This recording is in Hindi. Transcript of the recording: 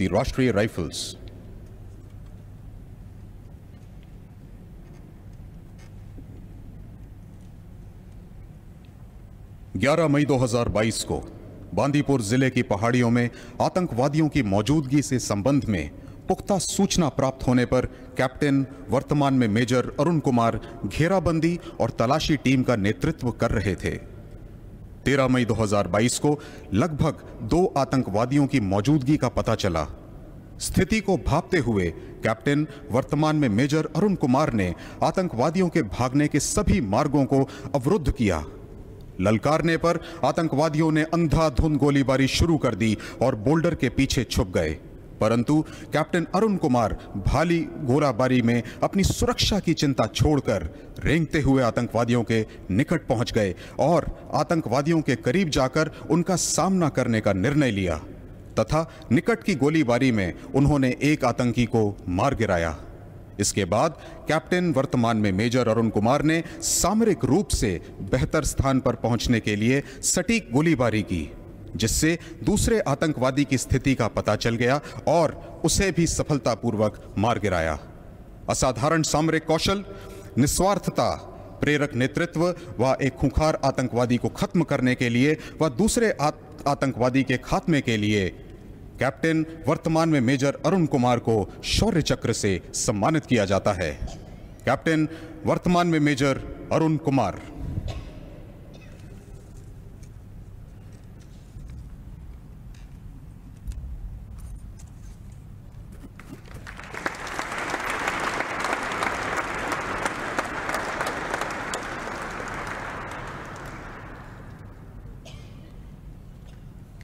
the Rashtriya Rifles. ग्यारह मई 2022 को बांदीपुर जिले की पहाड़ियों में आतंकवादियों की मौजूदगी से संबंध में पुख्ता सूचना प्राप्त होने पर कैप्टन वर्तमान में मेजर अरुण कुमार घेराबंदी और तलाशी टीम का नेतृत्व कर रहे थे 13 मई 2022 को लगभग दो आतंकवादियों की मौजूदगी का पता चला स्थिति को भापते हुए कैप्टन वर्तमान में मेजर अरुण कुमार ने आतंकवादियों के भागने के सभी मार्गों को अवरुद्ध किया ललकारने पर आतंकवादियों ने अंधाधुंध गोलीबारी शुरू कर दी और बोल्डर के पीछे छुप गए परंतु कैप्टन अरुण कुमार भाली गोलाबारी में अपनी सुरक्षा की चिंता छोड़कर रेंगते हुए आतंकवादियों के निकट पहुंच गए और आतंकवादियों के करीब जाकर उनका सामना करने का निर्णय लिया तथा निकट की गोलीबारी में उन्होंने एक आतंकी को मार गिराया इसके बाद कैप्टन वर्तमान में मेजर अरुण कुमार ने सामरिक रूप से बेहतर स्थान पर पहुंचने के लिए सटीक गोलीबारी की जिससे दूसरे आतंकवादी की स्थिति का पता चल गया और उसे भी सफलतापूर्वक मार गिराया असाधारण सामरिक कौशल निस्वार्थता प्रेरक नेतृत्व व एक खूंखार आतंकवादी को खत्म करने के लिए व दूसरे आत, आतंकवादी के खात्मे के लिए कैप्टन वर्तमान में मेजर अरुण कुमार को शौर्य चक्र से सम्मानित किया जाता है कैप्टन वर्तमान में मेजर अरुण कुमार